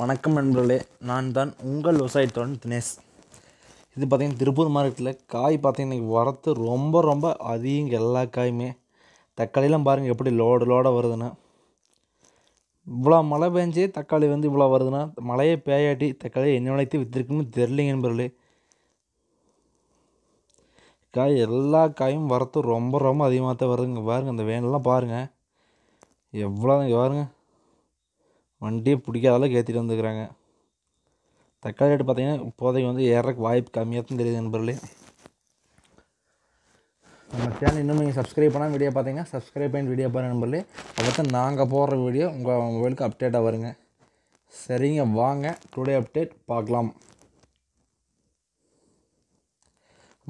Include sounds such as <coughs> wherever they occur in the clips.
வணக்கம் நண்பர்களே நான் தான் உங்கள் விவசாயத்தோட தினேஷ் இது பார்த்திங்கன்னா திருப்பூர் மார்க்கெட்டில் காய் பார்த்திங்கன்னா வரத்து ரொம்ப ரொம்ப அதிகம் எல்லா காயுமே தக்காளியெலாம் பாருங்கள் எப்படி லோடு லோடாக வருதுன்னா இவ்வளோ மழை பெஞ்சே தக்காளி வந்து இவ்வளோ வருதுன்னா மழையை பேயாட்டி தக்காளி என்ன விலைக்கு விற்றுருக்குன்னு தெரிலிங்க நண்பர்களே காய் எல்லா காயும் வரத்து ரொம்ப ரொம்ப அதிகமாக தான் வருதுங்க பாருங்கள் அந்த வேனெல்லாம் பாருங்கள் எவ்வளோ பாருங்கள் வண்டியே பிடிக்காத அளவுக்கு ஏற்றிட்டு வந்துருக்குறாங்க தக்காளி ரேட்டு பார்த்திங்கன்னா இப்போதைக்கு வந்து ஏறக்கு வாய்ப்பு கம்மியாக தான் தெரியுது நண்பர்களே நம்ம சேனல் இன்னும் நீங்கள் சப்ஸ்கிரைப் பண்ணால் வீடியோ பார்த்தீங்கன்னா சப்ஸ்கிரைப் பண்ணி வீடியோ பாருங்கள் நண்பர்களே அப்போ நாங்கள் போடுற வீடியோ உங்கள் மொபைலுக்கு அப்டேட்டாக வருங்க சரிங்க வாங்க டுடே அப்டேட் பார்க்கலாம்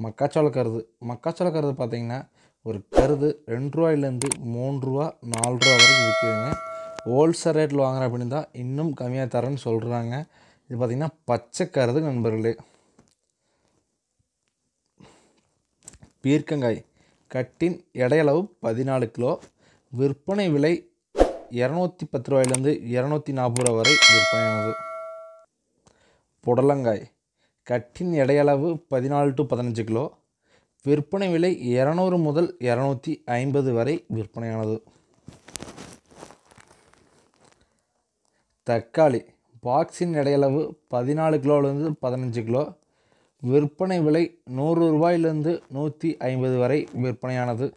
மக்காச்சோள கருது மக்காச்சோள கருது பார்த்திங்கன்னா ஒரு கருது ரெண்டு ரூபாயிலேருந்து மூணு ரூபா நாலு ரூபா வரைக்கும் விற்கிதுங்க ஹோல்சேல் ரேட்டில் வாங்குகிறேன் அப்படின்னு தான் இன்னும் கம்மியாக தரேன்னு சொல்கிறாங்க இது பார்த்திங்கன்னா பச்சை கருது நண்பர்களே பீர்க்கங்காய் கட்டின் எடையளவு பதினாலு கிலோ விற்பனை விலை இரநூத்தி பத்து ரூபாயிலேருந்து இரநூத்தி நாற்பது ரூபா வரை விற்பனையானது புடலங்காய் கட்டின் எடையளவு பதினாலு டு பதினஞ்சு கிலோ விற்பனை விலை இரநூறு முதல் இரநூத்தி ஐம்பது வரை விற்பனையானது தக்காளி பாக்ஸின் எடையளவு பதினாலு கிலோலேருந்து பதினஞ்சு கிலோ விற்பனை விலை நூறு ரூபாயிலிருந்து நூற்றி ஐம்பது வரை விற்பனையானது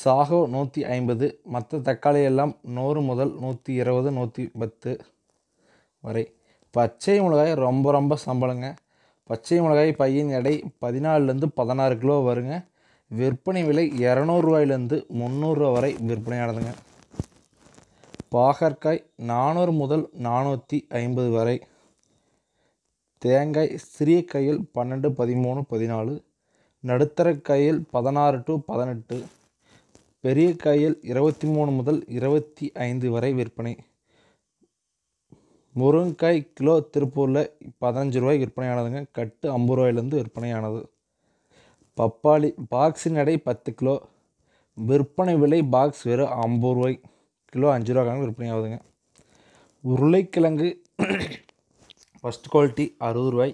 சாகோ நூற்றி ஐம்பது மற்ற தக்காளி எல்லாம் நூறு முதல் நூற்றி இருபது நூற்றி பத்து வரை பச்சை மிளகாய் ரொம்ப ரொம்ப சம்பளங்க பச்சை மிளகாய் பையின் எடை பதினாலுலேருந்து பதினாறு கிலோ வருங்க விற்பனை விலை இரநூறுவாயிலேருந்து முந்நூறுரூவா வரை விற்பனையானதுங்க பாகற்காய் நானூறு முதல் நானூற்றி ஐம்பது வரை தேங்காய் சிறிய கையில் பன்னெண்டு பதிமூணு பதினாலு நடுத்தர கையில் பதினாறு டு பதினெட்டு பெரிய கையில் இருபத்தி மூணு முதல் இருபத்தி ஐந்து வரை விற்பனை முருங்காய் கிலோ திருப்பூரில் பதினஞ்சு ரூபாய் விற்பனையானதுங்க கட்டு ஐம்பது ரூபாயிலேருந்து விற்பனையானது பப்பாளி பாக்ஸின் எடை பத்து கிலோ விற்பனை விலை பாக்ஸ் வெறும் ஐம்பது ரூபாய் கிலோ அஞ்சு ரூபா கணக்கு விற்பனை ஆகுதுங்க உருளைக்கிழங்கு ஃபஸ்ட் குவாலிட்டி அறுபது ரூபாய்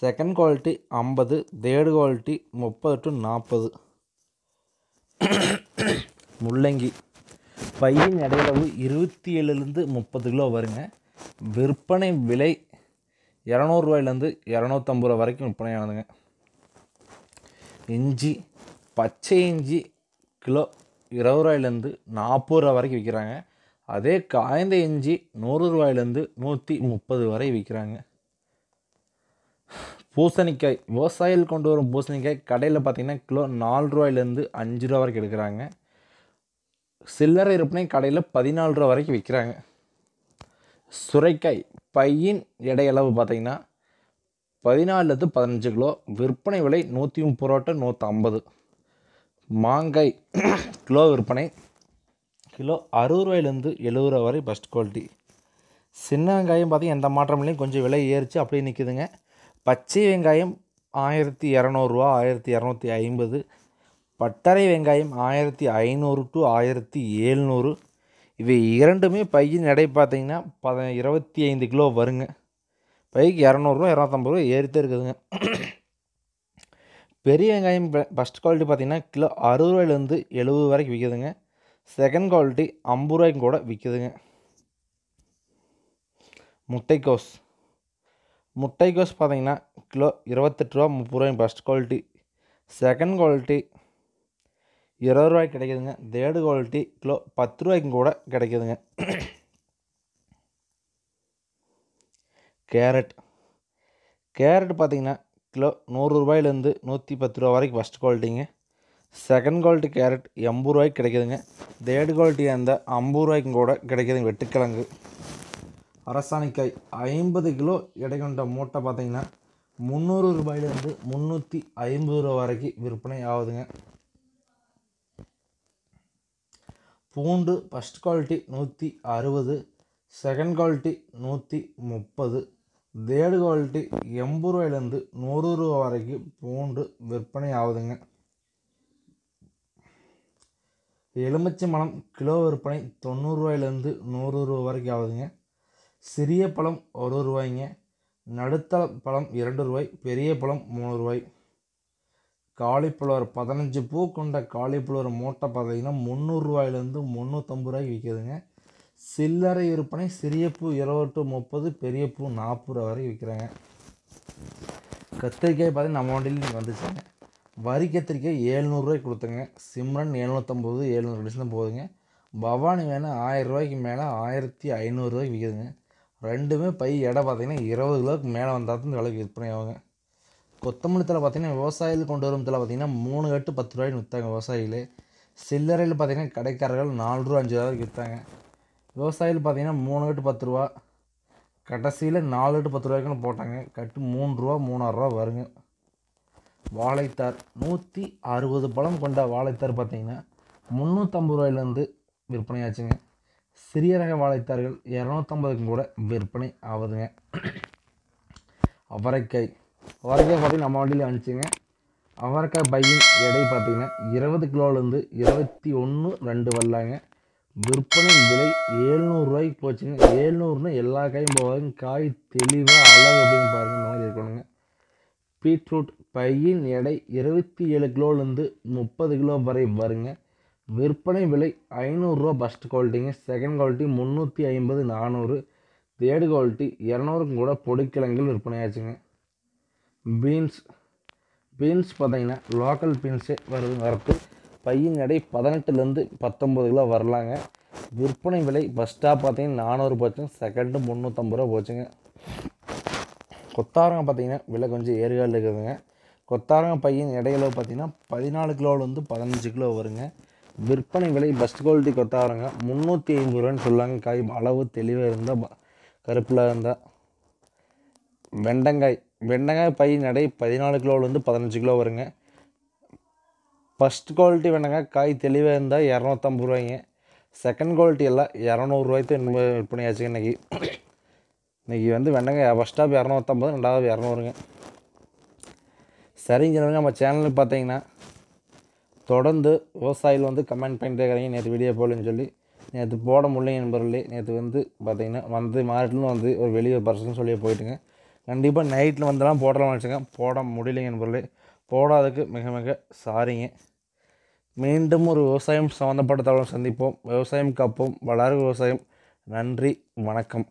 செகண்ட் குவாலிட்டி ஐம்பது தேர்டு குவாலிட்டி முப்பது டு நாற்பது முள்ளங்கி பையின் எடையளவு இருபத்தி ஏழுலேருந்து முப்பது கிலோ வருங்க விற்பனை விலை இரநூறுவாயிலேருந்து இரநூத்தம்பது ரூபா வரைக்கும் விற்பனை ஆனதுங்க இஞ்சி பச்சை இஞ்சி கிலோ இருபது ரூபாயிலேருந்து நாற்பது ரூபா வரைக்கும் விற்கிறாங்க அதே காய்ந்த இஞ்சி நூறு ரூபாயிலேருந்து நூற்றி முப்பது வரை விற்கிறாங்க பூசணிக்காய் விவசாயிகள் கொண்டு வரும் பூசணிக்காய் கடையில் பார்த்திங்கன்னா கிலோ நாலு ரூபாயிலேருந்து அஞ்சு ரூபா வரைக்கும் எடுக்கிறாங்க சில்லறை இருப்பினை கடையில் பதினாலு ரூபா வரைக்கும் விற்கிறாங்க சுரைக்காய் பையின் அளவு பார்த்திங்கன்னா பதினாலுலேருந்து பதினஞ்சு கிலோ விற்பனை விலை நூற்றி முப்பது ரூபா நூற்றம்பது மாங்காய் கிலோ விற்பனை கிலோ அறுபது ரூபாயிலேருந்து எழுபது ரூபா வரை பெஸ்ட் குவாலிட்டி சின்ன வெங்காயம் பார்த்திங்கன்னா எந்த மாற்றம் இல்லையும் கொஞ்சம் விலை ஏறிச்சு அப்படியே நிற்குதுங்க பச்சை வெங்காயம் ஆயிரத்தி இரநூறுவா ஆயிரத்தி இரநூத்தி ஐம்பது பட்டறை வெங்காயம் ஆயிரத்தி ஐநூறு டு ஆயிரத்தி ஏழ்நூறு இவை இரண்டுமே பையின் எடை பார்த்திங்கன்னா பத இருபத்தி ஐந்து கிலோ வருங்க பைக்கு இரநூறுவா இரநூத்தம்பது ரூபா ஏறித்தே இருக்குதுங்க பெரிய வெங்காயம் ஃபஸ்ட் குவாலிட்டி பார்த்திங்கன்னா கிலோ அறுபது ரூபாயிலேருந்து எழுபது வரைக்கும் விற்கிதுங்க செகண்ட் குவாலிட்டி ஐம்பது ரூபாய்க்கும் கூட விற்கிதுங்க முட்டைக்கோஸ் முட்டைக்கோஸ் பார்த்திங்கன்னா கிலோ இருபத்தெட்டு ரூபா முப்பது ரூபாய் ஃபஸ்ட் குவாலிட்டி செகண்ட் குவாலிட்டி இருபது ரூபாய்க்கு கிடைக்கிதுங்க தேர்டு குவாலிட்டி கிலோ பத்து ரூபாய்க்கும் கூட கிடைக்கிதுங்க கேரட் <coughs> கேரட் பார்த்திங்கன்னா கிலோ நூறுரூபாயிலேருந்து நூற்றி பத்து ரூபா வரைக்கும் ஃபஸ்ட் குவாலிட்டிங்க செகண்ட் குவாலிட்டி கேரட் எண்பது ரூபாய்க்கு கிடைக்குதுங்க தேர்டு குவாலிட்டியாக இருந்தால் ஐம்பது ரூபாய்க்கும் கூட கிடைக்குதுங்க வெட்டுக்கிழங்கு அரசாணிக்காய் ஐம்பது கிலோ கிடைக்கின்ற மூட்டை பார்த்திங்கன்னா முந்நூறு ரூபாயிலேருந்து முந்நூற்றி ஐம்பது ரூபா வரைக்கும் விற்பனை ஆகுதுங்க பூண்டு ஃபஸ்ட் குவாலிட்டி நூற்றி அறுபது செகண்ட் குவாலிட்டி நூற்றி முப்பது தேடு குவாலிட்டி எண்பது ரூபாயிலேருந்து நூறு ரூபா வரைக்கும் பூண்டு விற்பனை ஆகுதுங்க எலுமிச்சை பழம் கிலோ விற்பனை தொண்ணூறுரூவாயிலேருந்து நூறு ரூபா வரைக்கும் ஆகுதுங்க சிறிய பழம் ஒரு ரூபாய்ங்க நடுத்தள பழம் இரண்டு ரூபாய் பெரிய பழம் மூணு ரூபாய் காலிஃப்ளவர் பதினஞ்சு பூ கொண்ட காலிஃப்ளவர் மூட்டை பார்த்தீங்கன்னா முந்நூறுரூவாயிலேருந்து முந்நூற்றம்பது ரூபாய்க்கு விற்கிதுங்க சில்லறை விற்பனை சிறிய பூ இருபது முப்பது பெரிய பூ நாற்பது ரூபா வரைக்கும் விற்கிறாங்க கத்திரிக்காய் பார்த்தீங்கன்னா நம்ம வண்டியில் நீங்கள் வந்துச்சுங்க வரி கத்திரிக்காய் ஏழ்நூறுரூவாய்க்கு கொடுத்துங்க சிம்ரன் எழுநூற்றம்பது ஏழ்நூறு கண்டிஷன் போகுதுங்க பவானி வேணும் ஆயிரம் ரூபாய்க்கு மேலே ஆயிரத்தி ஐநூறுரூவாய்க்கு விற்குதுங்க ரெண்டுமே பை இடம் பார்த்திங்கன்னா இருபது கிலோவுக்கு மேலே வந்தால் தான் விலைக்கு விற்பனை ஆகுங்க கொத்தமல்லி தலை பார்த்திங்கன்னா விவசாயிகள் கொண்டு வரும் தலை பார்த்திங்கன்னா மூணு கட்டு பத்து ரூபாய்க்கு விற்றாங்க விவசாயிகள் சில்லறையில் பார்த்திங்கன்னா கடைக்காரர்கள் நாலு ரூபா அஞ்சு வரைக்கும் விற்றாங்க விவசாயிகள் பார்த்திங்கன்னா மூணு கட்டு பத்து ரூபா கடைசியில் நாலு கட்டு பத்து ரூபாய்க்குன்னு போட்டாங்க கட்டு மூணு ரூபா மூணாயிரரூவா வருங்க வாழைத்தார் நூற்றி அறுபது பழம் கொண்ட வாழைத்தார் பார்த்திங்கன்னா முந்நூற்றம்பது ரூபாயிலேருந்து விற்பனையாச்சுங்க சிறிய ரக வாழைத்தார்கள் இரநூத்தம்பதுக்கும் கூட விற்பனை ஆகுதுங்க அவரைக்காய் அவரைக்காய் பார்த்திங்கன்னா நம்ம வண்டியில் அனுப்பிச்சிங்க அவரைக்காய் பையின் எடை பார்த்திங்கன்னா இருபது கிலோலேருந்து இருபத்தி ஒன்று ரெண்டு வரலாங்க விற்பனை விலை ஏழ்நூறுரூவாய்க்கு போச்சுங்க ஏழ்நூறுனா எல்லா காயும் போவாங்க காய் தெளிவாக அழகு அப்படின்னு பாருங்கள் இந்த மாதிரி இருக்கணுங்க பீட்ரூட் பையின் எடை இருபத்தி ஏழு கிலோலேருந்து முப்பது கிலோ வரை வருங்க விற்பனை விலை ஐநூறுரூவா ஃபஸ்ட் குவாலிட்டிங்க செகண்ட் குவாலிட்டி முந்நூற்றி ஐம்பது நானூறு தேர்டு குவாலிட்டி இரநூறுக்கும் கூட பொடிக்கிழங்குகள் விற்பனையாச்சுங்க பீன்ஸ் பீன்ஸ் பார்த்தீங்கன்னா லோக்கல் பீன்ஸே வருது வரத்து பையின் எடை பதினெட்டுலேருந்து பத்தொம்பது கிலோ வரலாங்க விற்பனை விலை ஃபஸ்ட்டாக பார்த்தீங்கன்னா நானூறு போச்சுங்க செகண்டு முந்நூற்றம்பது ரூபா போச்சுங்க கொத்தாரங்க பார்த்தீங்கன்னா விலை கொஞ்சம் ஏறுகாலில் இருக்குதுங்க கொத்தாரங்க பையன் இடையில பார்த்தீங்கன்னா பதினாலு கிலோலேருந்து பதினஞ்சு கிலோ வருங்க விற்பனை விலை பெஸ்ட் குவாலிட்டி கொத்தாரங்க முந்நூற்றி ஐம்பது ரூபான்னு சொல்லுவாங்க காய் அளவு தெளிவாக இருந்தால் கருப்பில் இருந்தால் வெண்டங்காய் வெண்டங்காய் பையன் எடை பதினாலு கிலோவிலேருந்து பதினஞ்சு கிலோ வருங்க ஃபஸ்ட் குவாலிட்டி வேணுங்க காய் தெளிவாக இருந்தால் இரநூத்தம்பது ரூபாய்ங்க செகண்ட் குவாலிட்டி எல்லாம் இரநூறுவாய்க்கு விற்பனை விற்பனையாச்சு இன்றைக்கி இன்றைக்கி வந்து வெண்டங்க ஃபஸ்ட் ஆஃப் இரநூத்தம்பது ரெண்டாவது இரநூறுங்க சரிங்க நம்ம சேனலுக்கு பார்த்தீங்கன்னா தொடர்ந்து விவசாயிகள் வந்து கமெண்ட் பண்ணிட்டே இருக்கிறீங்க நேற்று வீடியோ போகலன்னு சொல்லி நேற்று போட முடியல என்பவர்களே நேற்று வந்து பார்த்திங்கன்னா வந்து மார்க்கெட்லேயும் வந்து ஒரு வெளியே பர்சன் சொல்லி போயிட்டுங்க கண்டிப்பாக நைட்டில் வந்தெல்லாம் போடலாம் வச்சுங்க போட முடியலைங்க என்பவர்களே போடாததுக்கு மிக மிக சாரிங்க மீண்டும் ஒரு விவசாயம் சம்மந்தப்பட்ட தகவல் சந்திப்போம் விவசாயம் காப்போம் வளர விவசாயம் நன்றி வணக்கம்